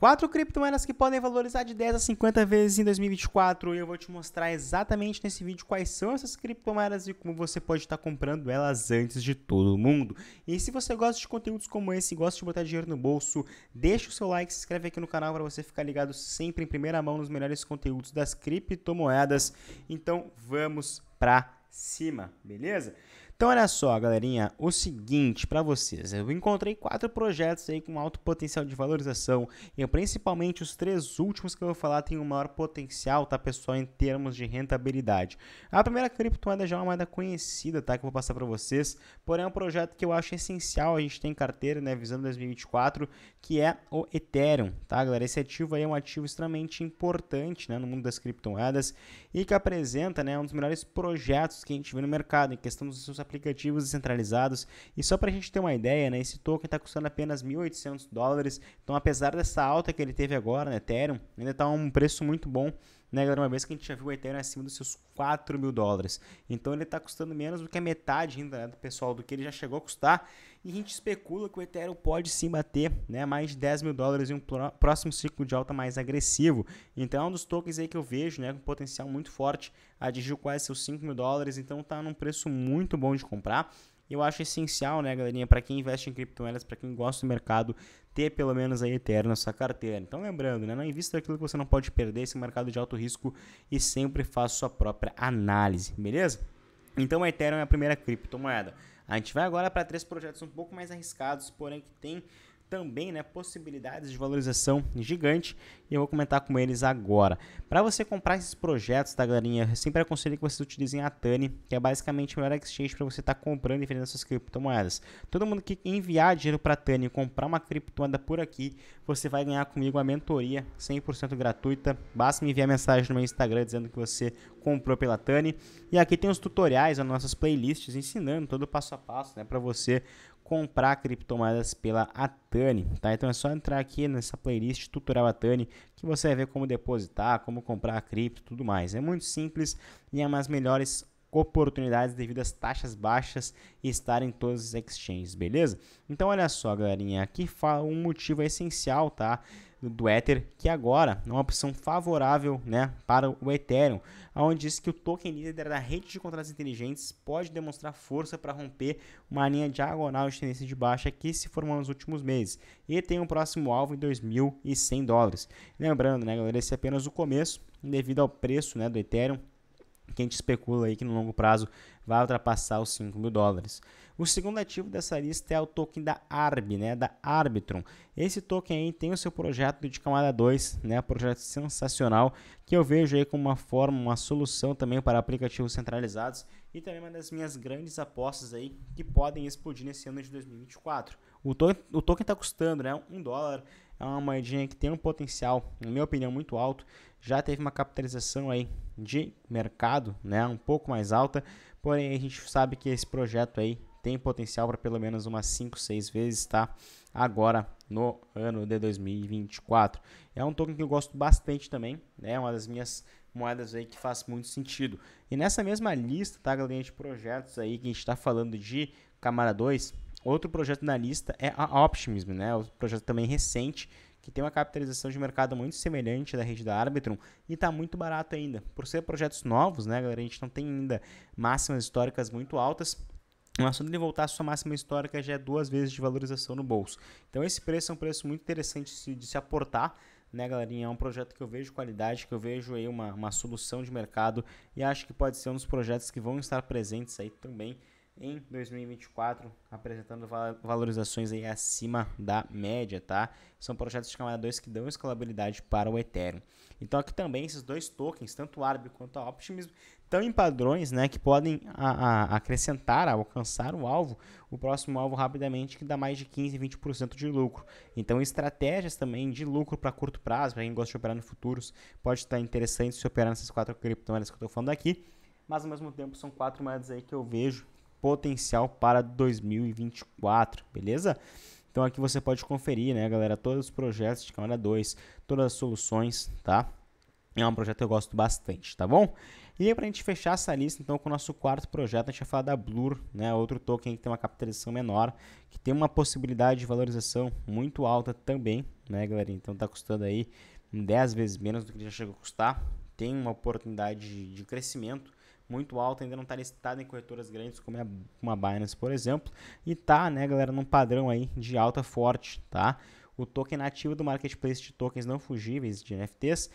Quatro criptomoedas que podem valorizar de 10 a 50 vezes em 2024. E eu vou te mostrar exatamente nesse vídeo quais são essas criptomoedas e como você pode estar comprando elas antes de todo mundo. E se você gosta de conteúdos como esse, gosta de botar dinheiro no bolso, deixa o seu like, se inscreve aqui no canal para você ficar ligado sempre em primeira mão nos melhores conteúdos das criptomoedas. Então vamos para cima, beleza? Então, olha só, galerinha, o seguinte para vocês. Eu encontrei quatro projetos aí com alto potencial de valorização e principalmente os três últimos que eu vou falar têm o um maior potencial, tá, pessoal, em termos de rentabilidade. A primeira criptomoeda já é uma moeda conhecida, tá, que eu vou passar para vocês, porém é um projeto que eu acho essencial, a gente tem carteira, né, visando 2024, que é o Ethereum, tá, galera? Esse ativo aí é um ativo extremamente importante, né, no mundo das criptomoedas e que apresenta, né, um dos melhores projetos que a gente vê no mercado em questão dos seus aplicativos descentralizados. E só para a gente ter uma ideia, né, esse token está custando apenas 1.800 dólares. Então, apesar dessa alta que ele teve agora no Ethereum, ainda está um preço muito bom né, galera? Uma vez que a gente já viu o Ethereum acima dos seus 4 mil dólares. Então ele está custando menos do que a metade ainda, né, do pessoal, do que ele já chegou a custar. E a gente especula que o Ethereum pode sim bater né, mais de 10 mil dólares em um próximo ciclo de alta mais agressivo. Então é um dos tokens aí que eu vejo né, com potencial muito forte. Atingiu quase seus 5 mil dólares, então está num preço muito bom de comprar eu acho essencial, né, galerinha, para quem investe em criptomoedas, para quem gosta do mercado, ter pelo menos a Ethereum na sua carteira. Então, lembrando, né, não invista aquilo que você não pode perder, esse mercado de alto risco, e sempre faça sua própria análise, beleza? Então, a Ethereum é a primeira criptomoeda. A gente vai agora para três projetos um pouco mais arriscados, porém que tem também né, possibilidades de valorização gigante e eu vou comentar com eles agora. Para você comprar esses projetos, tá, galerinha? Eu sempre aconselho que vocês utilizem a Tani, que é basicamente o melhor exchange para você estar tá comprando e vendendo essas criptomoedas. Todo mundo que enviar dinheiro para a Tani e comprar uma criptomoeda por aqui, você vai ganhar comigo a mentoria 100% gratuita. Basta me enviar mensagem no meu Instagram dizendo que você comprou pela Tani. E aqui tem os tutoriais, as nossas playlists ensinando todo o passo a passo né, para você comprar criptomoedas pela Atani, tá? Então é só entrar aqui nessa playlist tutorial Atani que você vai ver como depositar, como comprar a cripto, tudo mais. É muito simples e é uma das melhores oportunidades devido às taxas baixas e estar em todos os exchanges, beleza? Então olha só, galerinha, aqui fala um motivo essencial, tá? do Ether, que agora é uma opção favorável né, para o Ethereum, onde diz que o token líder da rede de contratos inteligentes pode demonstrar força para romper uma linha diagonal de tendência de baixa que se formou nos últimos meses e tem um próximo alvo em 2.100 dólares. Lembrando, né, galera, esse é apenas o começo, devido ao preço né, do Ethereum, que a gente especula aí que no longo prazo vai ultrapassar os 5 mil dólares. O segundo ativo dessa lista é o token da ARB, né, da Arbitrum. Esse token aí tem o seu projeto de camada 2, né, projeto sensacional que eu vejo aí como uma forma, uma solução também para aplicativos centralizados e também uma das minhas grandes apostas aí que podem explodir nesse ano de 2024. O token está custando, né, um dólar, é uma moedinha que tem um potencial, na minha opinião, muito alto. Já teve uma capitalização aí de mercado, né, um pouco mais alta, porém e a gente sabe que esse projeto aí tem potencial para pelo menos umas 5, 6 vezes, tá? Agora no ano de 2024. É um token que eu gosto bastante também, né? É uma das minhas moedas aí que faz muito sentido. E nessa mesma lista, tá, galerinha, de projetos aí que a gente está falando de Camara 2, outro projeto na lista é a Optimism, né? o projeto também recente que tem uma capitalização de mercado muito semelhante da rede da Arbitrum e está muito barato ainda. Por ser projetos novos, né, galera, a gente não tem ainda máximas históricas muito altas. Mas quando ele voltar à sua máxima histórica, já é duas vezes de valorização no bolso. Então esse preço é um preço muito interessante de se aportar né, galerinha? É um projeto que eu vejo qualidade, que eu vejo aí uma, uma solução de mercado e acho que pode ser um dos projetos que vão estar presentes aí também em 2024, apresentando valorizações aí acima da média, tá? São projetos de camada 2 que dão escalabilidade para o Ethereum. Então aqui também esses dois tokens, tanto o Arbitrum quanto a Optimism, estão em padrões, né, que podem a, a acrescentar, a alcançar o alvo, o próximo alvo rapidamente que dá mais de 15, 20% de lucro. Então estratégias também de lucro para curto prazo, para quem gosta de operar no futuros, pode estar interessante se operar nessas quatro criptomoedas que eu estou falando aqui mas ao mesmo tempo são quatro moedas aí que eu vejo potencial para 2024, beleza? Então aqui você pode conferir, né, galera, todos os projetos de Câmara 2, todas as soluções, tá? É um projeto que eu gosto bastante, tá bom? E aí, pra gente fechar essa lista, então, com o nosso quarto projeto, a gente vai falar da Blur, né? Outro token que tem uma capitalização menor, que tem uma possibilidade de valorização muito alta também, né, galera? Então tá custando aí 10 vezes menos do que já chegou a custar. Tem uma oportunidade de, de crescimento muito alta, ainda não está listada em corretoras grandes como é uma Binance, por exemplo, e tá, né, galera, num padrão aí de alta forte, tá? O token ativo do marketplace de tokens não fugíveis de NFTs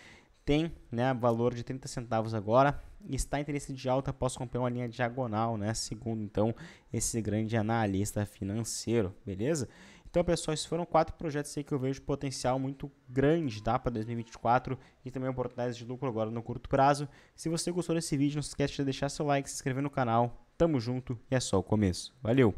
tem, né, valor de 30 centavos agora, está em interesse de alta após comprar uma linha diagonal, né, segundo então esse grande analista financeiro, beleza? Então, pessoal, esses foram quatro projetos aí que eu vejo potencial muito grande tá, para 2024 e também oportunidades de lucro agora no curto prazo. Se você gostou desse vídeo, não se esquece de deixar seu like, se inscrever no canal. Tamo junto e é só o começo. Valeu!